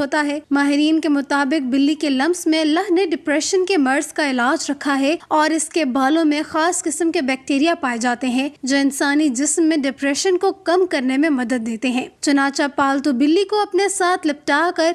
होता है माहरीन के मुताबिक बिल्ली के लम्स में लह ने डिप्रेशन के मर्ज का इलाज रखा है और इसके बालों में खास किस्म के बैक्टीरिया पाए जाते हैं जो इंसानी जिस्म में डिप्रेशन को कम करने में मदद देते हैं चनाचा पालतू बिल्ली को अपने साथ लिपटा कर